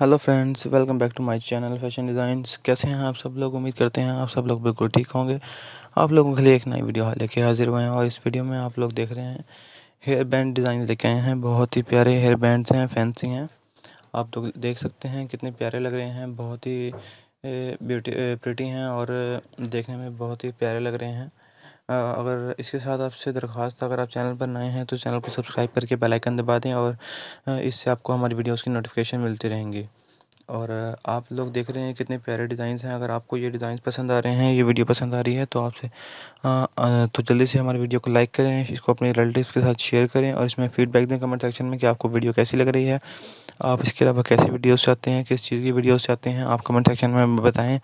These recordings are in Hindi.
hello friends welcome back to my channel fashion designs कैसे हैं आप सब लोग उम्मीद करते हैं आप सब लोग बिल्कुल ठीक होंगे आप लोगों के लिए एक नई वीडियो लेके हाजिर हुए हैं और इस वीडियो में आप लोग देख रहे हैं हेयर बैंड डिज़ाइन लेके आए हैं बहुत ही प्यारे हेयर बैंड्स हैं फैंसी हैं आप लोग तो देख सकते हैं कितने प्यारे लग रहे हैं बहुत ही ब्यूटी प्रिटी हैं और देखने में बहुत ही प्यारे लग रहे हैं अगर इसके साथ आपसे दरख्वास्त अगर आप चैनल पर नए हैं तो चैनल को सब्सक्राइब करके बेल आइकन दबा दें और इससे आपको हमारी वीडियोस की नोटिफिकेशन मिलती रहेंगी और आप लोग देख रहे हैं कितने प्यारे डिज़ाइंस हैं अगर आपको ये डिज़ाइंस पसंद आ रहे हैं ये वीडियो पसंद आ रही है तो आपसे तो जल्दी से हमारे वीडियो को लाइक करें इसको अपने रिलेटिव के साथ शेयर करें और इसमें फीडबैक दें कमेंट सेक्शन में कि आपको वीडियो कैसी लग रही है आप इसके अलावा कैसी वीडियोस चाहते हैं किस चीज़ की वीडियोस चाहते हैं आप कमेंट सेक्शन में बताएं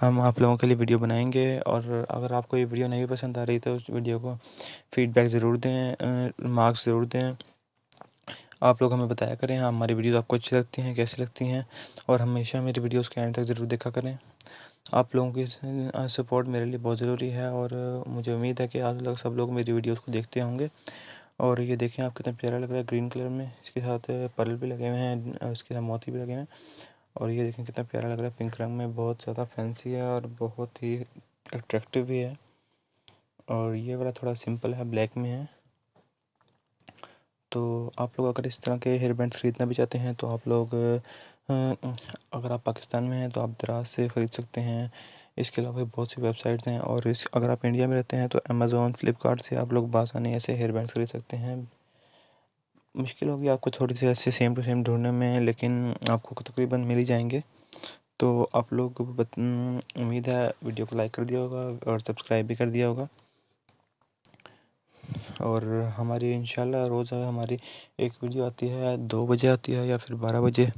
हम आप लोगों के लिए वीडियो बनाएंगे और अगर आपको ये वीडियो नहीं पसंद आ रही तो उस वीडियो को फीडबैक ज़रूर दें मार्क्स ज़रूर दें आप लोग हमें बताया करें हाँ हमारी वीडियोज़ आपको अच्छी लगती हैं कैसी लगती हैं और हमेशा मेरी वीडियोज़ के एंड तक ज़रूर देखा करें आप लोगों की सपोर्ट मेरे लिए बहुत ज़रूरी है और मुझे उम्मीद है कि आप लोग सब लोग मेरी वीडियोज़ को देखते होंगे और ये देखें आप कितना प्यारा लग रहा है ग्रीन कलर में इसके साथ पर्ल भी लगे हुए हैं उसके साथ मोती भी लगे हुए हैं और ये देखें कितना प्यारा लग रहा है पिंक रंग में बहुत ज़्यादा फैंसी है और बहुत ही अट्रैक्टिव भी है और ये वाला थोड़ा सिंपल है ब्लैक में है तो आप लोग अगर इस तरह के हेयर बैंड ख़रीदना भी चाहते हैं तो आप लोग अगर आप पाकिस्तान में हैं तो आप दराज से ख़रीद सकते हैं इसके अलावा बहुत सी वेबसाइट्स हैं और इस अगर आप इंडिया में रहते हैं तो अमेज़ोन फ्लिपकार्ट से आप लोग बासानी ऐसे हेयर बैंड खरीद सकते हैं मुश्किल होगी आपको थोड़ी सी ऐसे सेम टू सेम ढूंढने में लेकिन आपको तकरीबन मिल ही जाएंगे तो आप लोग को उम्मीद है वीडियो को लाइक कर दिया होगा और सब्सक्राइब भी कर दिया होगा और हमारी इन रोज़ हमारी एक वीडियो आती है दो बजे आती है या फिर बारह बजे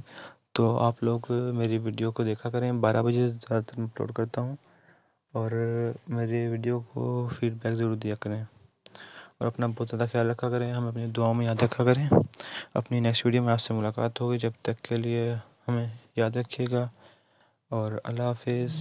तो आप लोग मेरी वीडियो को देखा करें बारह बजे ज़्यादातर अपलोड करता हूँ और मेरी वीडियो को फीडबैक ज़रूर दिया करें और अपना बहुत ज़्यादा ख्याल रखा करें हम अपनी दुआओं में याद रखा करें अपनी नेक्स्ट वीडियो में आपसे मुलाकात होगी जब तक के लिए हमें याद रखिएगा और अल्लाह हाफिज़